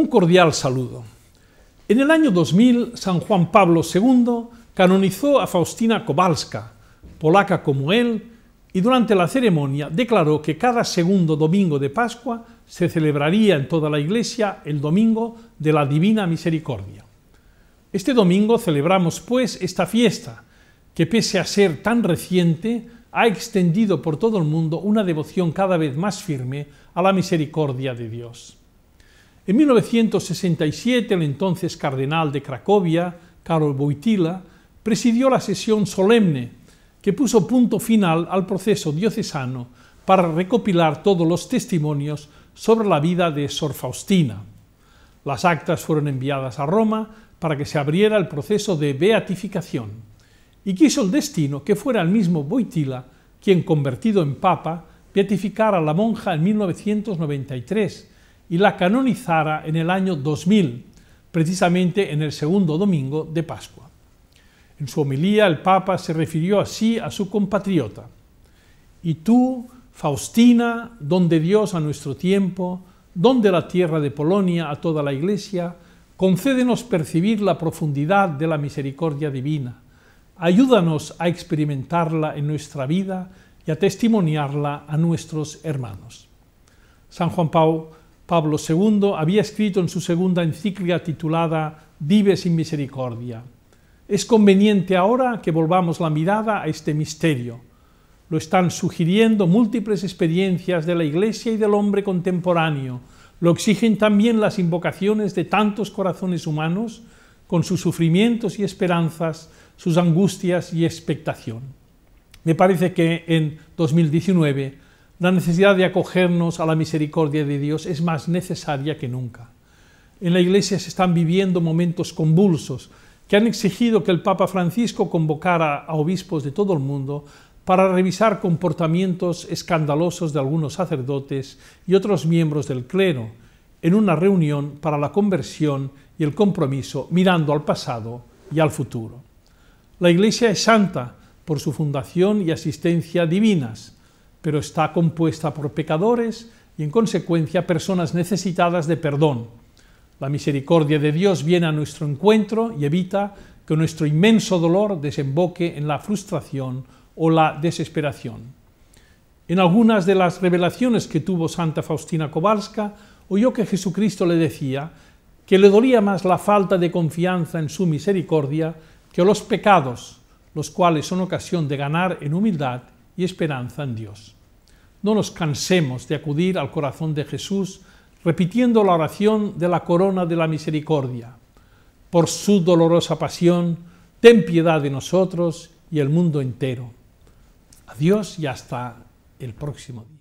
Un cordial saludo. En el año 2000, San Juan Pablo II canonizó a Faustina Kowalska, polaca como él, y durante la ceremonia declaró que cada segundo domingo de Pascua se celebraría en toda la Iglesia el Domingo de la Divina Misericordia. Este domingo celebramos pues esta fiesta, que pese a ser tan reciente, ha extendido por todo el mundo una devoción cada vez más firme a la misericordia de Dios. En 1967, el entonces cardenal de Cracovia, Karol Wojtyla, presidió la sesión solemne que puso punto final al proceso diocesano para recopilar todos los testimonios sobre la vida de Sor Faustina. Las actas fueron enviadas a Roma para que se abriera el proceso de beatificación, y quiso el destino que fuera el mismo Boitila quien, convertido en papa, beatificara a la monja en 1993, y la canonizara en el año 2000, precisamente en el segundo domingo de Pascua. En su homilía el Papa se refirió así a su compatriota. Y tú, Faustina, donde Dios a nuestro tiempo, donde la tierra de Polonia a toda la Iglesia, concédenos percibir la profundidad de la misericordia divina. Ayúdanos a experimentarla en nuestra vida y a testimoniarla a nuestros hermanos. San Juan Pau Pablo II había escrito en su segunda encíclica titulada Vive sin misericordia. Es conveniente ahora que volvamos la mirada a este misterio. Lo están sugiriendo múltiples experiencias de la Iglesia y del hombre contemporáneo. Lo exigen también las invocaciones de tantos corazones humanos, con sus sufrimientos y esperanzas, sus angustias y expectación. Me parece que en 2019 la necesidad de acogernos a la misericordia de Dios es más necesaria que nunca. En la Iglesia se están viviendo momentos convulsos que han exigido que el Papa Francisco convocara a obispos de todo el mundo para revisar comportamientos escandalosos de algunos sacerdotes y otros miembros del clero en una reunión para la conversión y el compromiso mirando al pasado y al futuro. La Iglesia es santa por su fundación y asistencia divinas, pero está compuesta por pecadores y en consecuencia personas necesitadas de perdón. La misericordia de Dios viene a nuestro encuentro y evita que nuestro inmenso dolor desemboque en la frustración o la desesperación. En algunas de las revelaciones que tuvo Santa Faustina Kowalska, oyó que Jesucristo le decía que le dolía más la falta de confianza en su misericordia que los pecados, los cuales son ocasión de ganar en humildad esperanza en Dios. No nos cansemos de acudir al corazón de Jesús repitiendo la oración de la corona de la misericordia. Por su dolorosa pasión, ten piedad de nosotros y el mundo entero. Adiós y hasta el próximo día.